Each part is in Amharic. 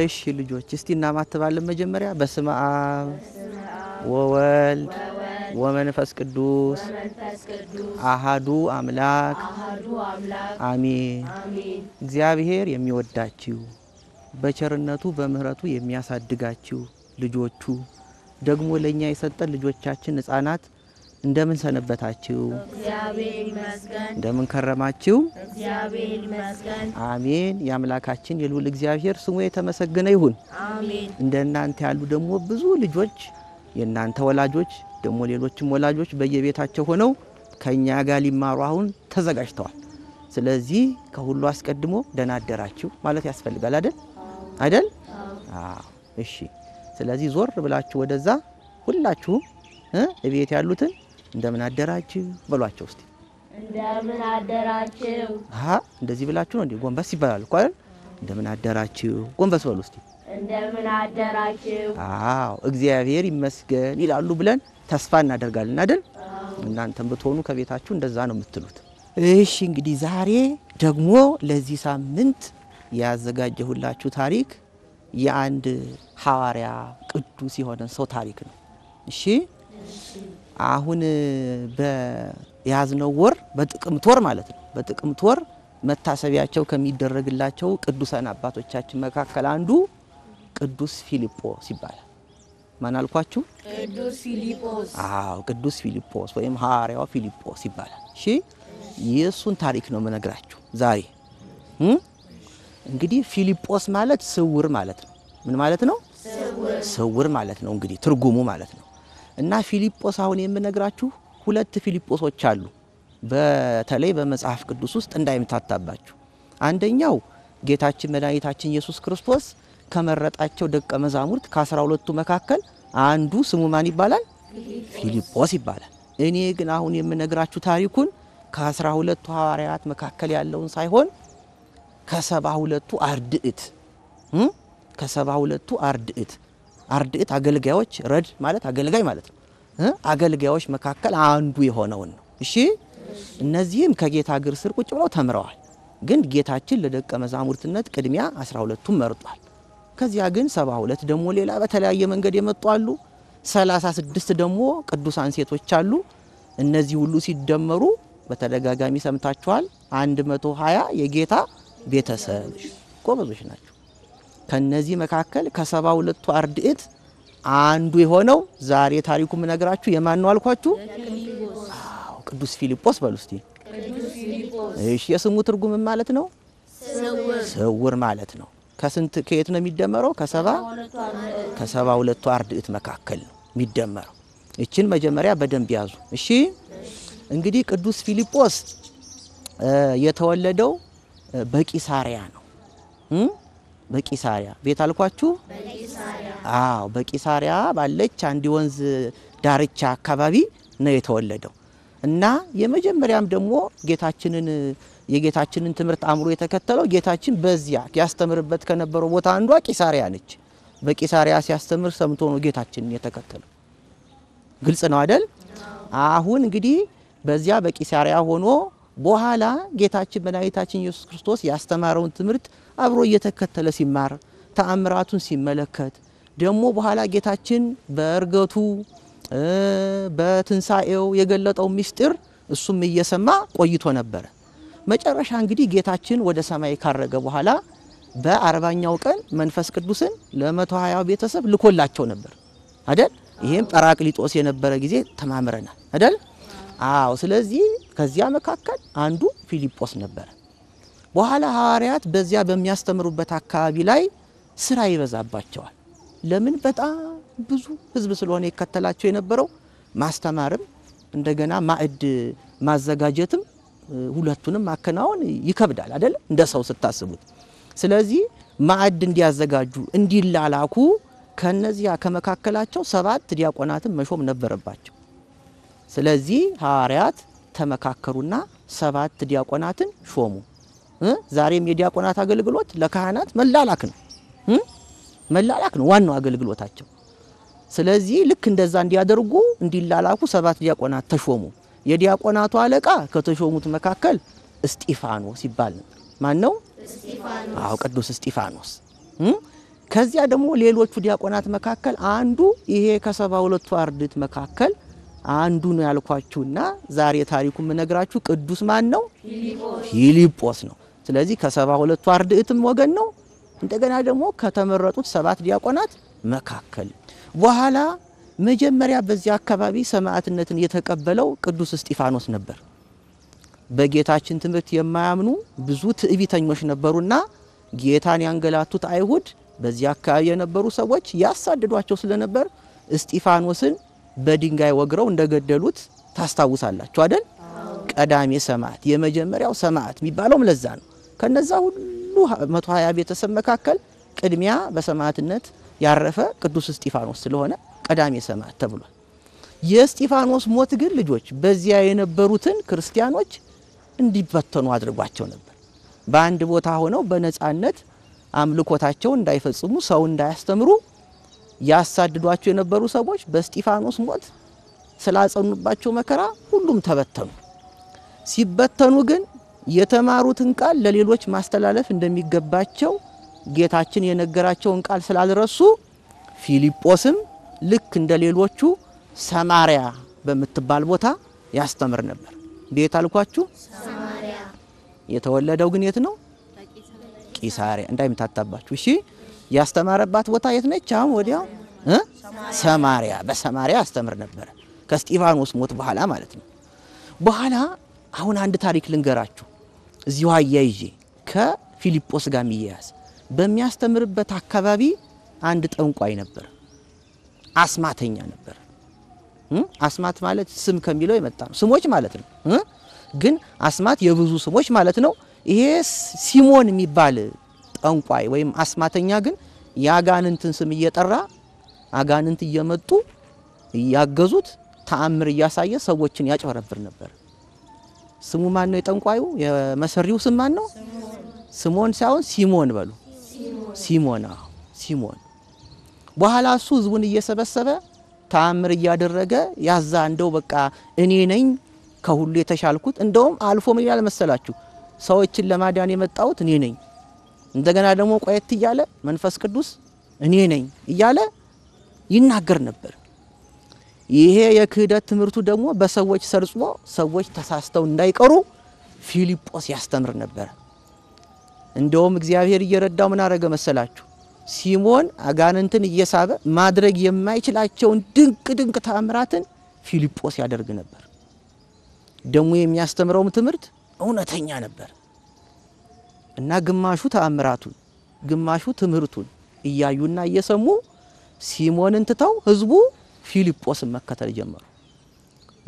እሺ ልጆች እስቲ እናማትባለን። መጀመሪያ በስመ አብ ወወልድ ወመንፈስ ቅዱስ አሃዱ አምላክ አሜን። እግዚአብሔር የሚወዳችሁ በቸርነቱ በምሕረቱ የሚያሳድጋችሁ ልጆቹ ደግሞ ለእኛ የሰጠን ልጆቻችን ህፃናት ። እንደምን ሰነበታችሁ? እግዚአብሔር ይመስገን። እንደምን ከረማችሁ? እግዚአብሔር ይመስገን። አሜን። የአምላካችን የልዑል እግዚአብሔር ስሙ የተመሰገነ ይሁን። አሜን። እንደናንተ ያሉ ደግሞ ብዙ ልጆች የእናንተ ወላጆች ደግሞ ሌሎችም ወላጆች በየቤታቸው ሆነው ከኛ ጋር ሊማሩ አሁን ተዘጋጅተዋል። ስለዚህ ከሁሉ አስቀድሞ ደህና አደራችሁ ማለት ያስፈልጋል አይደል? አይደል? እሺ። ስለዚህ ዞር ብላችሁ ወደዛ ሁላችሁም እቤት ያሉትን እንደምን አደራችሁ በሏቸው እስቲ። እንደምን አደራችሁ። እንደዚህ ብላችሁ ነው እንዴ? ጎንበስ ይባላል እኮ አይደል? እንደምን አደራችሁ ጎንበስ በሉ እስቲ። እንደምን አደራችሁ። አዎ እግዚአብሔር ይመስገን ይላሉ ብለን ተስፋ እናደርጋለን አይደል? እናንተም ብትሆኑ ከቤታችሁ እንደዛ ነው የምትሉት። እሺ እንግዲህ ዛሬ ደግሞ ለዚህ ሳምንት ያዘጋጀሁላችሁ ታሪክ የአንድ ሐዋርያ ቅዱስ የሆነ ሰው ታሪክ ነው። እሺ አሁን በያዝነው ወር በጥቅምት ወር ማለት ነው። በጥቅምት ወር መታሰቢያቸው ከሚደረግላቸው ቅዱሳን አባቶቻችን መካከል አንዱ ቅዱስ ፊልጶስ ይባላል። ማን አልኳችሁ? ቅዱስ ፊልጶስ። አዎ ቅዱስ ፊልጶስ ወይም ሐዋርያው ፊልጶስ ይባላል። እሺ የእሱን ታሪክ ነው መነግራችሁ ዛሬ። እንግዲህ ፊልጶስ ማለት ስውር ማለት ነው። ምን ማለት ነው? ስውር ማለት ነው። እንግዲህ ትርጉሙ ማለት ነው እና ፊልጶስ አሁን የምነግራችሁ ሁለት ፊልጶሶች አሉ። በተለይ በመጽሐፍ ቅዱስ ውስጥ እንዳይምታታባችሁ። አንደኛው ጌታችን መድኃኒታችን ኢየሱስ ክርስቶስ ከመረጣቸው ደቀ መዛሙርት ከአስራ ሁለቱ መካከል አንዱ ስሙ ማን ይባላል? ፊልጶስ ይባላል። እኔ ግን አሁን የምነግራችሁ ታሪኩን ከአስራ ሁለቱ ሐዋርያት መካከል ያለውን ሳይሆን ከሰባ ሁለቱ አርድእት ከሰባ ሁለቱ አርድእት አርድእት አገልጋዮች ረድ ማለት አገልጋይ ማለት ነው። አገልጋዮች መካከል አንዱ የሆነውን ነው። እሺ እነዚህም ከጌታ እግር ስር ቁጭ ብለው ተምረዋል። ግን ጌታችን ለደቀ መዛሙርትነት ቅድሚያ አስራ ሁለቱም መርጧል። ከዚያ ግን ሰባ ሁለት ደግሞ ሌላ በተለያየ መንገድ የመጡ አሉ። ሰላሳ ስድስት ደግሞ ቅዱሳን ሴቶች አሉ። እነዚህ ሁሉ ሲደመሩ በተደጋጋሚ ሰምታችኋል አንድ መቶ ሀያ የጌታ ቤተሰብ ጎበዞች ናቸው። ከነዚህ መካከል ከሰባ ሁለቱ አርድእት አንዱ የሆነው ዛሬ ታሪኩ ነገራችሁ የማን ነው አልኳችሁ? ቅዱስ ፊልጶስ በሉ እስቲ። እሺ የስሙ ትርጉም ማለት ነው ስውር ማለት ነው። ከስንት ከየት ነው የሚደመረው? ከሰባ ከሰባ ሁለቱ አርድእት መካከል ነው የሚደመረው። እችን መጀመሪያ በደንብ ያዙ። እሺ እንግዲህ ቅዱስ ፊልጶስ የተወለደው በቂሳሪያ ነው። በቂሳሪያ ቤት አልኳችሁ? አዎ፣ በቂሳሪያ ባለች አንድ ወንዝ ዳርቻ አካባቢ ነው የተወለደው እና የመጀመሪያም ደግሞ ጌታችንን የጌታችንን ትምህርት አምሮ የተከተለው ጌታችን በዚያ ያስተምርበት ከነበረው ቦታ አንዷ ቂሳሪያ ነች። በቂሳሪያ ሲያስተምር ሰምቶ ነው ጌታችንን የተከተለው። ግልጽ ነው አደል? አሁን እንግዲህ በዚያ በቂሳሪያ ሆኖ በኋላ ጌታችን መድኃኒታችን ኢየሱስ ክርስቶስ ያስተማረውን ትምህርት አብሮ እየተከተለ ሲማር ተአምራቱን ሲመለከት ደግሞ በኋላ ጌታችን በእርገቱ በትንሳኤው የገለጠው ምስጢር እሱም እየሰማ ቆይቶ ነበረ። መጨረሻ እንግዲህ ጌታችን ወደ ሰማይ ካረገ በኋላ በአርባኛው ቀን መንፈስ ቅዱስን ለመቶ ሀያው ቤተሰብ ልኮላቸው ነበር አደል? ይህም ጰራቅሊጦስ የነበረ ጊዜ ተማምረናል አደል? አዎ። ስለዚህ ከዚያ መካከል አንዱ ፊልጶስ ነበረ። በኋላ ሐዋርያት በዚያ በሚያስተምሩበት አካባቢ ላይ ስራ ይበዛባቸዋል። ለምን? በጣም ብዙ ህዝብ ስለሆነ ይከተላቸው የነበረው ማስተማርም እንደገና ማዕድ ማዘጋጀትም ሁለቱንም ማከናወን ይከብዳል አይደለም? እንደ ሰው ስታስቡት። ስለዚህ ማዕድ እንዲያዘጋጁ እንዲላላኩ ከነዚያ ከመካከላቸው ሰባት ዲያቆናትን መሾም ነበረባቸው። ስለዚህ ሐዋርያት ተመካከሩና ሰባት ዲያቆናትን ሾሙ። ዛሬም የዲያቆናት አገልግሎት ለካህናት መላላክ ነው፣ መላላክ ነው ዋናው አገልግሎታቸው። ስለዚህ ልክ እንደዛ እንዲያደርጉ እንዲላላኩ ሰባት ዲያቆናት ተሾሙ። የዲያቆናቱ አለቃ ከተሾሙት መካከል እስጢፋኖስ ይባል ነበር። ማን ነው? አዎ ቅዱስ እስጢፋኖስ። ከዚያ ደግሞ ሌሎቹ ዲያቆናት መካከል አንዱ ይሄ ከሰባ ሁለቱ አርድት መካከል አንዱ ነው ያልኳችሁና ዛሬ ታሪኩ የምነግራችሁ ቅዱስ ማን ነው? ፊሊጶስ ነው። ስለዚህ ከሰባ ሁለቱ አርድእትም ወገን ነው። እንደገና ደግሞ ከተመረጡት ሰባት ዲያቆናት መካከል በኋላ መጀመሪያ በዚያ አካባቢ ሰማዕትነትን የተቀበለው ቅዱስ እስጢፋኖስ ነበር። በጌታችን ትምህርት የማያምኑ ብዙ ትዕቢተኞች ነበሩና ጌታን ያንገላቱት አይሁድ በዚያ አካባቢ የነበሩ ሰዎች ያሳድዷቸው ስለነበር እስጢፋኖስን በድንጋይ ወግረው እንደገደሉት ታስታውሳላችሁ አደል? ቀዳሜ ሰማዕት የመጀመሪያው ሰማዕት የሚባለውም ለዛ ነው። ከነዛ ሁሉ 120 ቤተሰብ መካከል ቅድሚያ በሰማዕትነት ያረፈ ቅዱስ እስጢፋኖስ ስለሆነ ቀዳሜ ሰማዕት ተብሏል። የእስጢፋኖስ ሞት ግን ልጆች በዚያ የነበሩትን ክርስቲያኖች እንዲበተኑ አድርጓቸው ነበር። በአንድ ቦታ ሆነው በነጻነት አምልኮታቸው እንዳይፈጽሙ፣ ሰው እንዳያስተምሩ ያሳድዷቸው የነበሩ ሰዎች በእስጢፋኖስ ሞት ስላጸኑባቸው መከራ ሁሉም ተበተኑ። ሲበተኑ ግን የተማሩትን ቃል ለሌሎች ማስተላለፍ እንደሚገባቸው ጌታችን የነገራቸውን ቃል ስላልረሱ ፊልጶስም ልክ እንደ ሌሎቹ ሰማሪያ በምትባል ቦታ ያስተምር ነበር። ቤት አልኳችሁ። የተወለደው ግን የት ነው? ቂሳሪያ። እንዳይምታታባችሁ እሺ። ያስተማረባት ቦታ የት ነች? አሁን ወዲያው ሰማሪያ። በሰማሪያ ያስተምር ነበር ከስጢፋኖስ ሞት በኋላ ማለት ነው። በኋላ አሁን አንድ ታሪክ ልንገራችሁ። እዚሁ አያይዤ ከፊልጶስ ጋር የሚያያዝ በሚያስተምርበት አካባቢ አንድ ጠንቋይ ነበር፣ አስማተኛ ነበር። አስማት ማለት ስም ከሚለው የመጣ ነው፣ ስሞች ማለት ነው። ግን አስማት የብዙ ስሞች ማለት ነው። ይሄ ሲሞን የሚባል ጠንቋይ ወይም አስማተኛ ግን የአጋንንትን ስም እየጠራ አጋንንት እየመጡ እያገዙት ተአምር እያሳየ ሰዎችን ያጭበረብር ነበር። ስሙ ማን ነው? የጠንቋዩ የመሰሪው ስም ማን ነው? ስሞን ሳይሆን ሲሞን በሉ። ሲሞን ሲሞን። በኋላ እሱ ህዝቡን እየሰበሰበ ተአምር እያደረገ ያዛ እንደው በቃ እኔ ነኝ ከሁሉ የተሻልኩት። እንደውም አልፎ ምን ያለ መሰላችሁ? ሰዎችን ለማዳን የመጣሁት እኔ ነኝ። እንደገና ደግሞ ቆየት እያለ መንፈስ ቅዱስ እኔ ነኝ እያለ ይናገር ነበር። ይሄ የክህደት ትምህርቱ ደግሞ በሰዎች ሰርጾ ሰዎች ተሳስተው እንዳይቀሩ ፊልጶስ ያስተምር ነበር። እንደውም እግዚአብሔር እየረዳው ምን አረገ መሰላችሁ? ሲሞን አጋንንትን እየሳበ ማድረግ የማይችላቸውን ድንቅ ድንቅ ታምራትን ፊልጶስ ያደርግ ነበር። ደግሞ የሚያስተምረውም ትምህርት እውነተኛ ነበር እና ግማሹ ተአምራቱን ግማሹ ትምህርቱን እያዩና እየሰሙ ሲሞንን ትተው ህዝቡ ፊልጶስን መከተል ጀመሩ።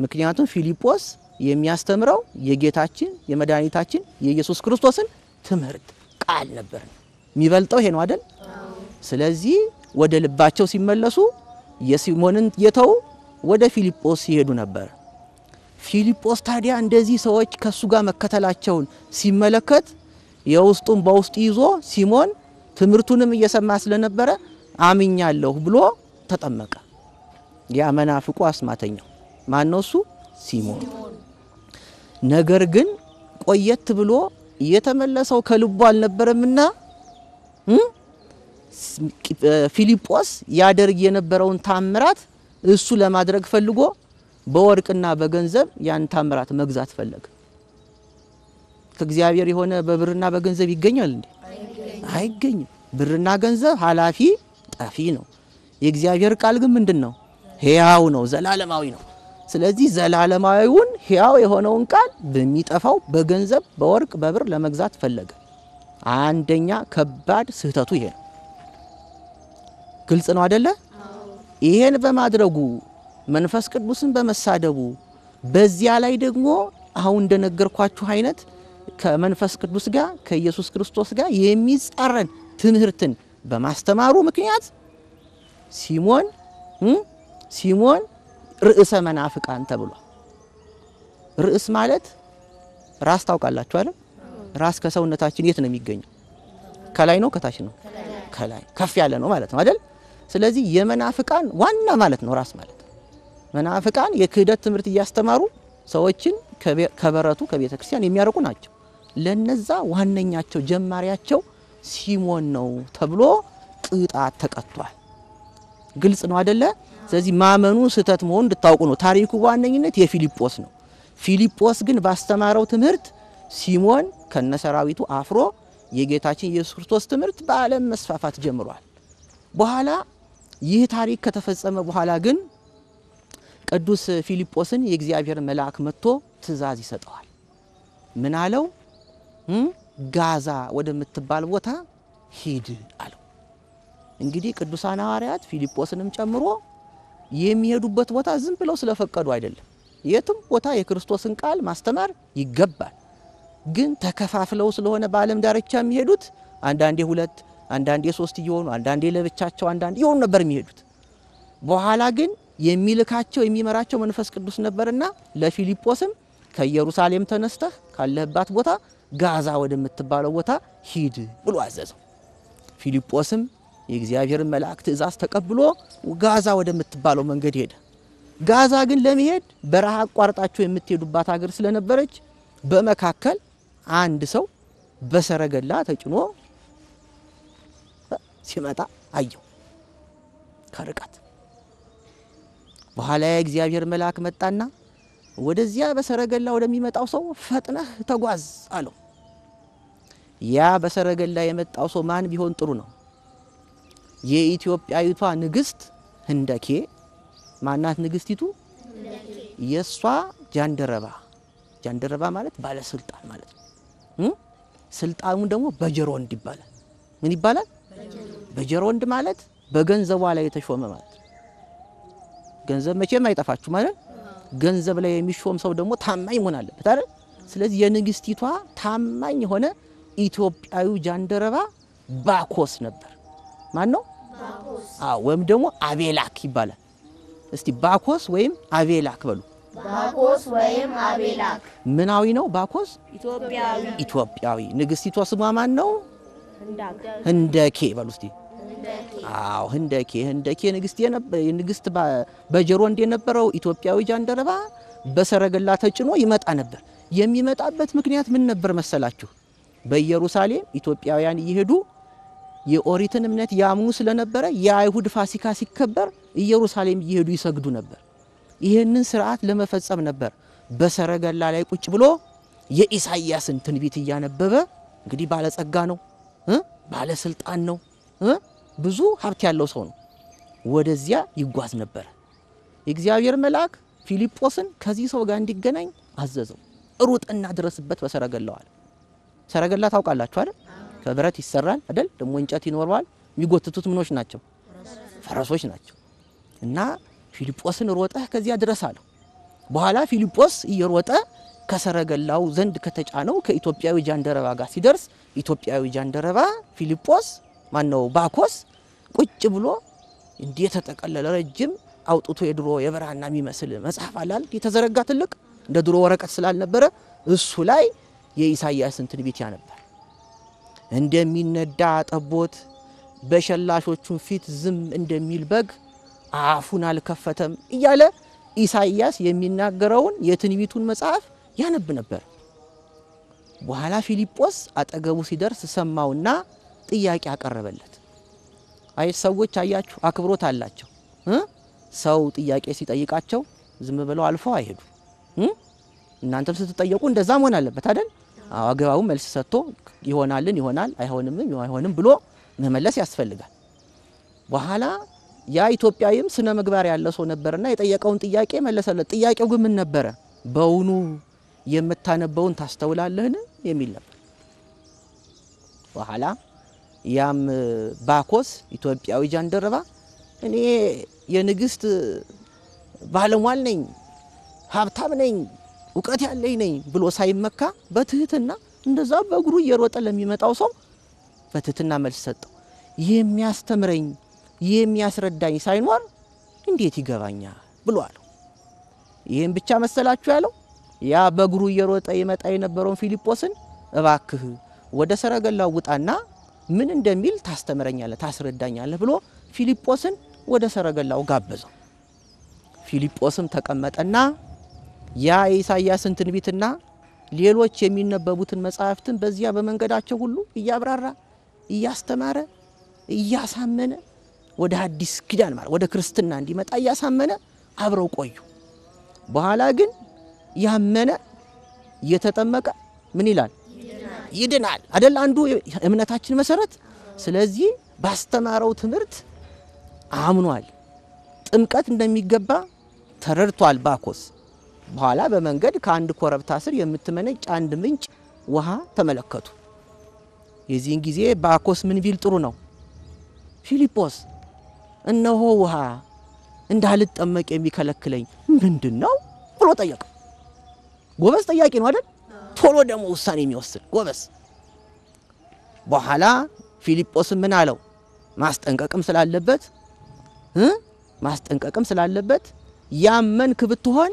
ምክንያቱም ፊልጶስ የሚያስተምረው የጌታችን የመድኃኒታችን የኢየሱስ ክርስቶስን ትምህርት ቃል ነበር። የሚበልጠው ይሄ ነው አይደል? ስለዚህ ወደ ልባቸው ሲመለሱ የሲሞንን የተው ወደ ፊልጶስ ሲሄዱ ነበር። ፊልጶስ ታዲያ እንደዚህ ሰዎች ከሱ ጋር መከተላቸውን ሲመለከት የውስጡን በውስጡ ይዞ ሲሞን ትምህርቱንም እየሰማ ስለነበረ አምኛለሁ ብሎ ተጠመቀ። የመናፍቁ አስማተኛው ነው እሱ ሲሞን። ነገር ግን ቆየት ብሎ የተመለሰው ከልቡ አልነበረምና ፊልጶስ ያደርግ የነበረውን ታምራት እሱ ለማድረግ ፈልጎ በወርቅና በገንዘብ ያን ታምራት መግዛት ፈለገ። ከእግዚአብሔር የሆነ በብርና በገንዘብ ይገኛል እንዴ? አይገኝም። ብርና ገንዘብ ኃላፊ ጠፊ ነው። የእግዚአብሔር ቃል ግን ምንድን ነው? ሕያው ነው፣ ዘላለማዊ ነው። ስለዚህ ዘላለማዊውን ሕያው የሆነውን ቃል በሚጠፋው በገንዘብ በወርቅ በብር ለመግዛት ፈለገ። አንደኛ ከባድ ስህተቱ ይሄ ነው። ግልጽ ነው አደለ? ይሄን በማድረጉ መንፈስ ቅዱስን በመሳደቡ በዚያ ላይ ደግሞ አሁን እንደነገርኳችሁ አይነት ከመንፈስ ቅዱስ ጋር ከኢየሱስ ክርስቶስ ጋር የሚጻረን ትምህርትን በማስተማሩ ምክንያት ሲሞን ሲሞን ርዕሰ መናፍቃን ተብሏል። ርዕስ ማለት ራስ ታውቃላችሁ አይደል? ራስ ከሰውነታችን የት ነው የሚገኘው? ከላይ ነው ከታች ነው? ከላይ ከፍ ያለ ነው ማለት ነው አይደል? ስለዚህ የመናፍቃን ዋና ማለት ነው ራስ ማለት። መናፍቃን የክህደት ትምህርት እያስተማሩ ሰዎችን ከበረቱ ከቤተ ክርስቲያን የሚያርቁ ናቸው። ለነዛ ዋነኛቸው ጀማሪያቸው ሲሞን ነው ተብሎ ቅጣት ተቀጥቷል። ግልጽ ነው አይደለ? ስለዚህ ማመኑ ስህተት መሆኑ እንድታውቁ ነው። ታሪኩ በዋነኝነት የፊሊጶስ ነው። ፊሊጶስ ግን ባስተማረው ትምህርት ሲሞን ከነሰራዊቱ አፍሮ የጌታችን ኢየሱስ ክርስቶስ ትምህርት በዓለም መስፋፋት ጀምሯል። በኋላ ይህ ታሪክ ከተፈጸመ በኋላ ግን ቅዱስ ፊልጶስን የእግዚአብሔር መልአክ መጥቶ ትእዛዝ ይሰጠዋል። ምን አለው? ጋዛ ወደምትባል ቦታ ሂድ አለው። እንግዲህ ቅዱሳን ሐዋርያት ፊልጶስንም ጨምሮ የሚሄዱበት ቦታ ዝም ብለው ስለፈቀዱ አይደለም። የትም ቦታ የክርስቶስን ቃል ማስተማር ይገባል። ግን ተከፋፍለው ስለሆነ በዓለም ዳርቻ የሚሄዱት አንዳንዴ ሁለት፣ አንዳንዴ ሶስት እየሆኑ አንዳንዴ ለብቻቸው፣ አንዳንዴ የሆኑ ነበር የሚሄዱት። በኋላ ግን የሚልካቸው የሚመራቸው መንፈስ ቅዱስ ነበርና ለፊልጶስም ከኢየሩሳሌም ተነስተህ ካለህባት ቦታ ጋዛ ወደምትባለው ቦታ ሂድ ብሎ አዘዘው። ፊልጶስም የእግዚአብሔርን መልአክ ትእዛዝ ተቀብሎ ጋዛ ወደምትባለው መንገድ ሄደ። ጋዛ ግን ለመሄድ በረሃ አቋርጣችሁ የምትሄዱባት ሀገር ስለነበረች በመካከል አንድ ሰው በሰረገላ ተጭኖ ሲመጣ አየው ከርቀት። በኋላ የእግዚአብሔር መልአክ መጣና ወደዚያ በሰረገላ ወደሚመጣው ሰው ፈጥነህ ተጓዝ አለው። ያ በሰረገላ የመጣው ሰው ማን ቢሆን ጥሩ ነው? የኢትዮጵያዊቷ ንግስት ህንደኬ ማናት? ንግስቲቱ የእሷ ጃንደረባ ጃንደረባ ማለት ባለስልጣን ማለት ነው። ስልጣኑ ደግሞ በጀሮንድ ይባላል። ምን ይባላል? በጀሮንድ ማለት በገንዘቧ ላይ የተሾመ ማለት ነው። ገንዘብ መቼም አይጠፋችሁ ማለት ገንዘብ ላይ የሚሾም ሰው ደግሞ ታማኝ መሆን አለበት አይደል? ስለዚህ የንግስቲቷ ታማኝ የሆነ ኢትዮጵያዊ ጃንደረባ ባኮስ ነበር። ማን ነው? ወይም ደግሞ አቤላክ ይባላል። እስቲ ባኮስ ወይም አቤላክ በሉ። ባኮስ ወይም አቤላክ ምናዊ ነው? ባኮስ ኢትዮጵያዊ። ኢትዮጵያዊ ንግስቲቷ ስሟ ማን ነው? ህንደኬ በሉ እስቲ። አዎ ህንደኬ ህንደኬ ንግስት የነበረ ንግስት በጀሮ እንደ ነበረው ኢትዮጵያዊ ጃንደረባ በሰረገላ ተጭኖ ይመጣ ነበር። የሚመጣበት ምክንያት ምን ነበር መሰላችሁ? በኢየሩሳሌም ኢትዮጵያውያን እየሄዱ የኦሪትን እምነት ያምኑ ስለነበረ የአይሁድ ፋሲካ ሲከበር ኢየሩሳሌም እየሄዱ ይሰግዱ ነበር። ይህንን ስርዓት ለመፈጸም ነበር በሰረገላ ላይ ቁጭ ብሎ የኢሳይያስን ትንቢት እያነበበ እንግዲህ ባለጸጋ ነው፣ ባለስልጣን ነው፣ ብዙ ሀብት ያለው ሰው ነው። ወደዚያ ይጓዝ ነበር። የእግዚአብሔር መልአክ ፊልጶስን ከዚህ ሰው ጋር እንዲገናኝ አዘዘው። ሩጥና ድረስበት በሰረገላው አለ። ሰረገላ ታውቃላችሁ አይደል? ከብረት ይሰራል አይደል? ደግሞ እንጨት ይኖረዋል። የሚጎትቱት ምኖች ናቸው? ፈረሶች ናቸው። እና ፊልጶስን ሮጠህ ከዚያ ድረስ አለው። በኋላ ፊልጶስ እየሮጠ ከሰረገላው ዘንድ ከተጫነው ከኢትዮጵያዊ ጃንደረባ ጋር ሲደርስ ኢትዮጵያዊ ጃንደረባ ፊልጶስ ማነው ባኮስ ቁጭ ብሎ እንዲህ የተጠቀለለ ረጅም አውጥቶ የድሮ የብራና የሚመስል መጽሐፍ አላል የተዘረጋ ትልቅ እንደ ድሮ ወረቀት ስላልነበረ እሱ ላይ የኢሳያስን ትንቢት ያነባል። እንደሚነዳ ጠቦት በሸላሾቹን ፊት ዝም እንደሚል በግ አፉን አልከፈተም እያለ ኢሳይያስ የሚናገረውን የትንቢቱን መጽሐፍ ያነብ ነበር። በኋላ ፊልጶስ አጠገቡ ሲደርስ ሰማውና ጥያቄ አቀረበለት። አይ ሰዎች አያችሁ፣ አክብሮት አላቸው። ሰው ጥያቄ ሲጠይቃቸው ዝም ብለው አልፈው አይሄዱ። እናንተም ስትጠየቁ እንደዛ መሆን አለበት አደል? አገባቡ መልስ ሰጥቶ ይሆናልን ይሆናል አይሆንምም አይሆንም ብሎ መመለስ ያስፈልጋል። በኋላ ያ ኢትዮጵያዊም ስነ ምግባር ያለ ሰው ነበርና የጠየቀውን ጥያቄ መለሰለት። ጥያቄው ግን ምን ነበረ? በውኑ የምታነበውን ታስተውላለህን የሚል ነበር። በኋላ ያም ባኮስ ኢትዮጵያዊ ጃንደረባ እኔ የንግስት ባለሟል ነኝ፣ ሀብታም ነኝ እውቀት ያለኝ ነኝ ብሎ ሳይመካ በትህትና እንደዛ በእግሩ እየሮጠ ለሚመጣው ሰው በትህትና መልስ ሰጠው። የሚያስተምረኝ የሚያስረዳኝ ሳይኖር እንዴት ይገባኛል ብሎ አለው። ይህም ብቻ መሰላችሁ ያለው ያ በእግሩ እየሮጠ ይመጣ የነበረውን ፊልጶስን እባክህ ወደ ሰረገላው ውጣና ምን እንደሚል ታስተምረኛለህ፣ ታስረዳኛለህ ብሎ ፊልጶስን ወደ ሰረገላው ጋበዘው። ፊልጶስም ተቀመጠና ያ የኢሳያስን ትንቢትና ሌሎች የሚነበቡትን መጽሐፍትን በዚያ በመንገዳቸው ሁሉ እያብራራ እያስተማረ እያሳመነ ወደ አዲስ ኪዳን ማለት ወደ ክርስትና እንዲመጣ እያሳመነ አብረው ቆዩ። በኋላ ግን ያመነ እየተጠመቀ ምን ይላል? ይድናል። አደል? አንዱ እምነታችን መሰረት። ስለዚህ ባስተማረው ትምህርት አምኗል። ጥምቀት እንደሚገባ ተረድቷል ባኮስ በኋላ በመንገድ ከአንድ ኮረብታ ስር የምትመነጭ አንድ ምንጭ ውሃ ተመለከቱ። የዚህን ጊዜ ባኮስ ምን ቢል ጥሩ ነው? ፊልጶስ እነሆ ውሃ እንዳልጠመቅ የሚከለክለኝ ምንድን ነው ብሎ ጠየቀ። ጎበዝ ጠያቂ ነው አይደል? ቶሎ ደግሞ ውሳኔ የሚወስድ ጎበዝ። በኋላ ፊልጶስም ምን አለው? ማስጠንቀቅም ስላለበት ማስጠንቀቅም ስላለበት ያመንክ ብትሆን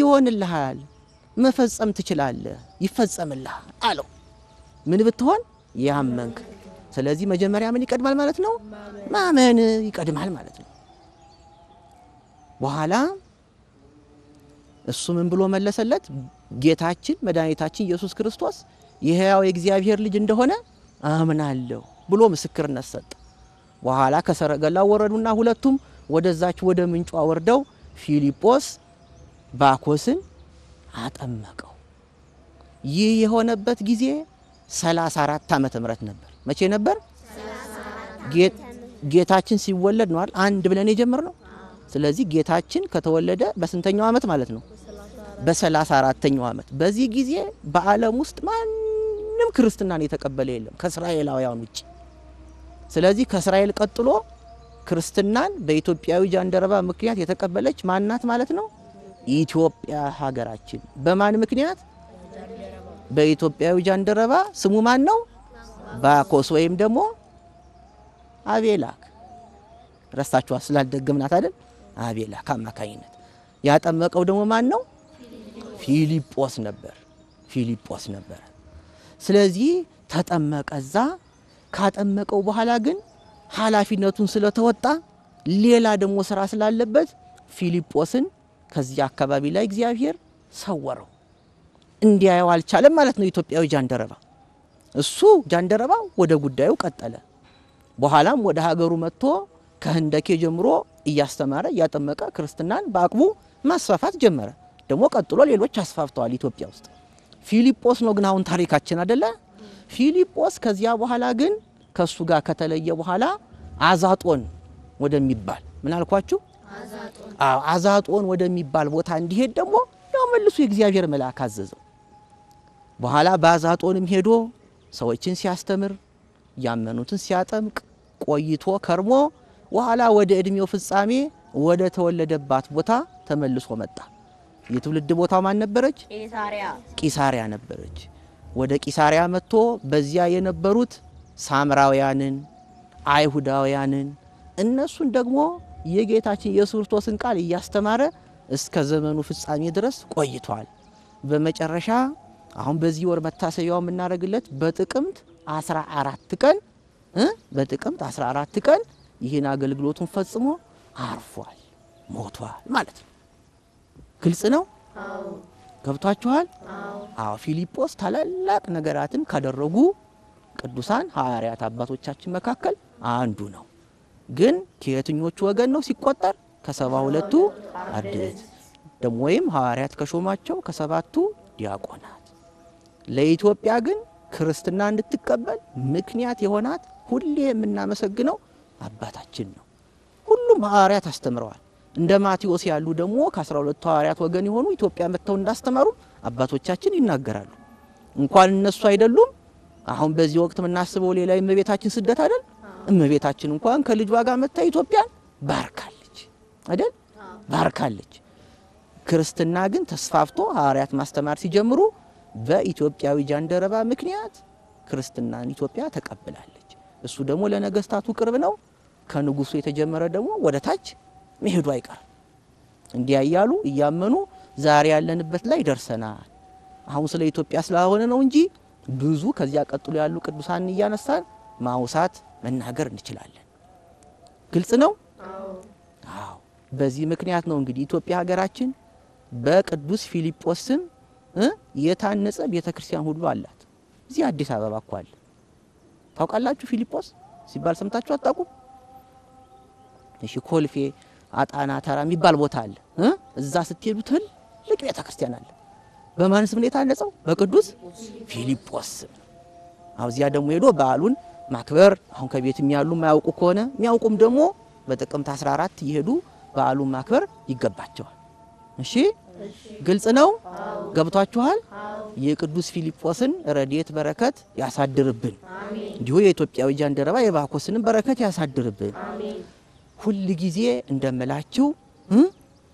ይሆንልሃል፣ መፈጸም ትችላለህ፣ ይፈጸምልሃል አለው። ምን ብትሆን ያመንክ። ስለዚህ መጀመሪያ ምን ይቀድማል ማለት ነው? ማመን ይቀድማል ማለት ነው። በኋላ እሱ ምን ብሎ መለሰለት? ጌታችን መድኃኒታችን ኢየሱስ ክርስቶስ የሕያው የእግዚአብሔር ልጅ እንደሆነ አምናለሁ ብሎ ምስክርነት ሰጠ። በኋላ ከሰረገላው ወረዱና ሁለቱም ወደዛች ወደ ምንጯ ወርደው ፊልጶስ ባኮስን አጠመቀው። ይህ የሆነበት ጊዜ 34 ዓመተ ምህረት ነበር። መቼ ነበር? ጌታችን ሲወለድ ነው አንድ ብለን ነው? ስለዚህ ጌታችን ከተወለደ በስንተኛው ዓመት ማለት ነው? በሰላሳ አራተኛው ዓመት። በዚህ ጊዜ በዓለም ውስጥ ማንም ክርስትናን የተቀበለ የለም ከእስራኤላውያን ውጭ። ስለዚህ ከእስራኤል ቀጥሎ ክርስትናን በኢትዮጵያዊ ጃንደረባ ምክንያት የተቀበለች ማናት ማለት ነው? ኢትዮጵያ ሀገራችን በማን ምክንያት? በኢትዮጵያዊ ጃንደረባ ስሙ ማን ነው? ባኮስ ወይም ደግሞ አቤላክ ረስታችኋል፣ ስላልደገምናት አይደል? አቤላክ አማካኝነት ያጠመቀው ደግሞ ማን ነው? ፊሊጶስ ነበር። ፊሊጶስ ነበር። ስለዚህ ተጠመቀዛ። ካጠመቀው በኋላ ግን ኃላፊነቱን ስለተወጣ ሌላ ደግሞ ስራ ስላለበት ፊሊጶስን ከዚያ አካባቢ ላይ እግዚአብሔር ሰወረው። እንዲያየው አልቻለም ማለት ነው ኢትዮጵያዊ ጃንደረባ። እሱ ጃንደረባ ወደ ጉዳዩ ቀጠለ። በኋላም ወደ ሀገሩ መጥቶ ከህንደኬ ጀምሮ እያስተማረ እያጠመቀ ክርስትናን በአቅሙ ማስፋፋት ጀመረ። ደግሞ ቀጥሎ ሌሎች አስፋፍተዋል ኢትዮጵያ ውስጥ። ፊሊጶስ ነው ግን አሁን ታሪካችን አደለ። ፊሊጶስ ከዚያ በኋላ ግን ከሱ ጋር ከተለየ በኋላ አዛጦን ወደሚባል ምን አልኳችሁ አዛጦን ወደሚባል ቦታ እንዲሄድ ደግሞ ያው መልሶ የእግዚአብሔር መልአክ አዘዘው። በኋላ በአዛጦንም ሄዶ ሰዎችን ሲያስተምር ያመኑትን ሲያጠምቅ ቆይቶ ከርሞ በኋላ ወደ እድሜው ፍጻሜ ወደ ተወለደባት ቦታ ተመልሶ መጣ። የትውልድ ቦታው ማን ነበረች? ቂሳሪያ ነበረች። ወደ ቂሳሪያ መጥቶ በዚያ የነበሩት ሳምራውያንን፣ አይሁዳውያንን እነሱን ደግሞ የጌታችን ኢየሱስ ክርስቶስን ቃል እያስተማረ እስከ ዘመኑ ፍጻሜ ድረስ ቆይቷል። በመጨረሻ አሁን በዚህ ወር መታሰቢያው የምናደርግለት በጥቅምት 14 ቀን በጥቅምት 14 ቀን ይህን አገልግሎቱን ፈጽሞ አርፏል፣ ሞቷል ማለት ነው። ግልጽ ነው። ገብቷችኋል? አዎ። ፊልጶስ ታላላቅ ነገራትን ካደረጉ ቅዱሳን ሐዋርያት አባቶቻችን መካከል አንዱ ነው። ግን ከየትኞቹ ወገን ነው ሲቆጠር? ከሰባ ሁለቱ አርድእት ደግሞ ወይም ሐዋርያት ከሾማቸው ከሰባቱ ዲያቆናት። ለኢትዮጵያ ግን ክርስትና እንድትቀበል ምክንያት የሆናት ሁሌ የምናመሰግነው አባታችን ነው። ሁሉም ሐዋርያት አስተምረዋል። እንደ ማቴዎስ ያሉ ደግሞ ከአስራ ሁለቱ ሐዋርያት ወገን የሆኑ ኢትዮጵያ መጥተው እንዳስተማሩ አባቶቻችን ይናገራሉ። እንኳን እነሱ አይደሉም። አሁን በዚህ ወቅት የምናስበው ሌላ የእመቤታችን ስደት አይደል? እመቤታችን እንኳን ከልጇ ጋር መታ ኢትዮጵያን ባርካለች አይደል? ባርካለች። ክርስትና ግን ተስፋፍቶ ሐዋርያት ማስተማር ሲጀምሩ በኢትዮጵያዊ ጃንደረባ ምክንያት ክርስትናን ኢትዮጵያ ተቀብላለች። እሱ ደግሞ ለነገስታቱ ቅርብ ነው። ከንጉሱ የተጀመረ ደግሞ ወደ ታች መሄዱ አይቀርም። እንዲያ እያሉ እያመኑ ዛሬ ያለንበት ላይ ደርሰናል። አሁን ስለ ኢትዮጵያ ስለሆነ ነው እንጂ ብዙ ከዚያ ቀጥሎ ያሉ ቅዱሳን እያነሳን ማውሳት መናገር እንችላለን። ግልጽ ነው። አዎ በዚህ ምክንያት ነው እንግዲህ ኢትዮጵያ ሀገራችን በቅዱስ ፊልጶስ ስም የታነጸ ቤተ ክርስቲያን ሁሉ አላት። እዚህ አዲስ አበባ እኮ አለ። ታውቃላችሁ? ፊልጶስ ሲባል ሰምታችሁ አታውቁም? እሺ፣ ኮልፌ አጣና ተራ የሚባል ቦታ አለ። እዛ ስትሄዱ ትልቅ ቤተ ክርስቲያን አለ። በማን ስም ነው የታነጸው? በቅዱስ ፊልጶስ ስም። እዚያ ደግሞ ሄዶ በዓሉን ማክበር አሁን ከቤትም ያሉ የማያውቁ ከሆነ የሚያውቁም ደግሞ በጥቅምት 14 እየሄዱ በዓሉን ማክበር ይገባቸዋል። እሺ፣ ግልጽ ነው? ገብቷችኋል? የቅዱስ ፊልጶስን ረድኤት በረከት ያሳድርብን። እንዲሁ የኢትዮጵያዊ ጃንደረባ የባኮስንም በረከት ያሳድርብን። ሁል ጊዜ እንደምላችሁ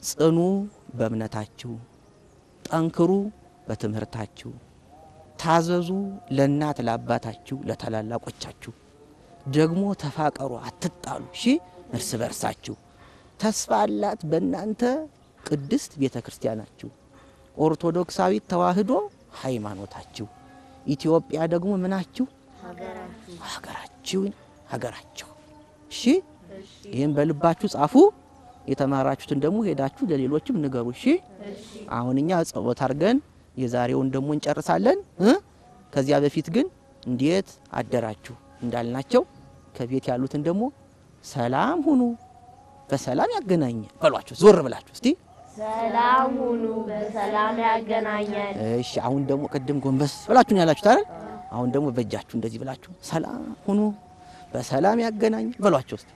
ጽኑ በእምነታችሁ፣ ጠንክሩ በትምህርታችሁ ታዘዙ ለእናት ለአባታችሁ ለታላላቆቻችሁ ደግሞ ተፋቀሩ አትጣሉ ሺ እርስ በርሳችሁ ተስፋ አላት በእናንተ ቅድስት ቤተ ክርስቲያናችሁ ኦርቶዶክሳዊት ተዋህዶ ሃይማኖታችሁ ኢትዮጵያ ደግሞ ምናችሁ ሀገራችሁ ሀገራችሁ እሺ ይህም በልባችሁ ጻፉ የተማራችሁትን ደግሞ ሄዳችሁ ለሌሎችም ንገሩ እሺ አሁን እኛ ጸሎት አድርገን የዛሬውን ደግሞ እንጨርሳለን። ከዚያ በፊት ግን እንዴት አደራችሁ እንዳልናቸው ከቤት ያሉትን ደግሞ ሰላም ሁኑ በሰላም ያገናኘ በሏቸው። ዞር ብላችሁ እስቲ ሰላም ሁኑ በሰላም ያገናኘ። እሺ፣ አሁን ደግሞ ቅድም ጎንበስ ብላችሁ ነው ያላችሁት አይደል? አሁን ደግሞ በእጃችሁ እንደዚህ ብላችሁ ሰላም ሁኑ በሰላም ያገናኝ በሏቸው እስቲ።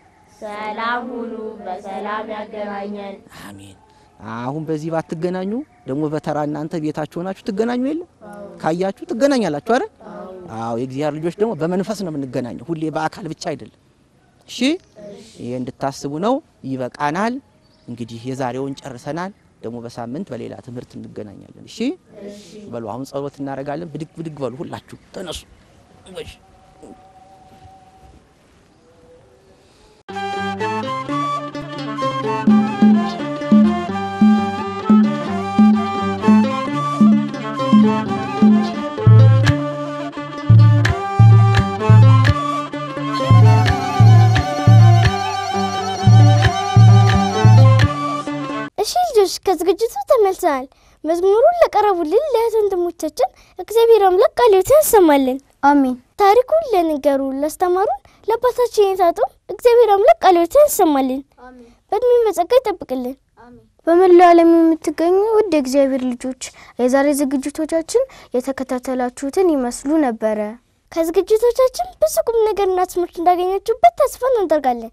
ሰላም ሁኑ በሰላም ያገናኘን። አሜን። አሁን በዚህ ባትገናኙ ደግሞ በተራ እናንተ ቤታችሁ ሆናችሁ ትገናኙ የለ ካያችሁ ትገናኛላችሁ አይደል? አዎ የእግዚአብሔር ልጆች ደግሞ በመንፈስ ነው የምንገናኘው፣ ሁሌ በአካል ብቻ አይደለም። እሺ ይሄ እንድታስቡ ነው። ይበቃናል። እንግዲህ የዛሬውን ጨርሰናል። ደግሞ በሳምንት በሌላ ትምህርት እንገናኛለን። እሺ በሉ አሁን ጸሎት እናደርጋለን። ብድግ ብድግ በሉ ሁላችሁ ተነሱ። ዝግጅቱ ተመልሰናል። መዝሙሩን ለቀረቡልን ለእህት ወንድሞቻችን እግዚአብሔር አምላክ ቃልዎትን እንሰማለን። አሜን። ታሪኩን ለነገሩ ላስተማሩን ለአባታችን የታጡ እግዚአብሔር አምላክ ቃሊዮትን እንሰማለን። በእድሜ በጸጋ ይጠብቅልን። በመላው ዓለም የምትገኙ ውድ የእግዚአብሔር ልጆች የዛሬ ዝግጅቶቻችን የተከታተላችሁትን ይመስሉ ነበረ። ከዝግጅቶቻችን ብዙ ቁም ነገርና ትምህርት እንዳገኘችሁበት ተስፋ እናደርጋለን።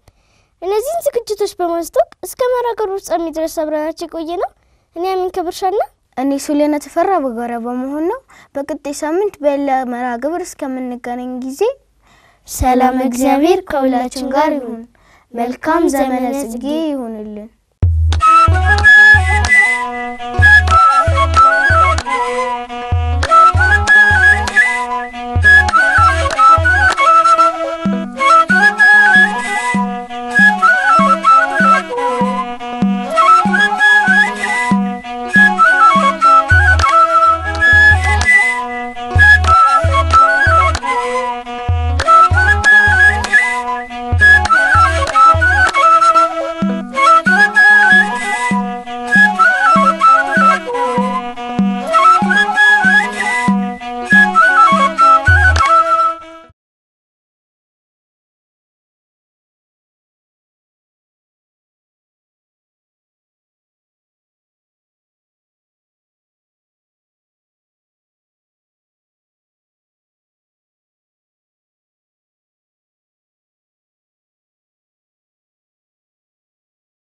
እነዚህን ዝግጅቶች በማስታወቅ እስከ መራገሩ ፍጻሜ ድረስ አብረናቸው የቆየ ነው። እኔ አሚን ከብርሻና እኔ ሱሌነ ተፈራ በጋራ በመሆን ነው። በቅጤ ሳምንት በሌላ መርሃ ግብር እስከምንገናኝ ጊዜ ሰላም፣ እግዚአብሔር ከሁላችን ጋር ይሁን። መልካም ዘመነ ጽጌ ይሁንልን። Thank you.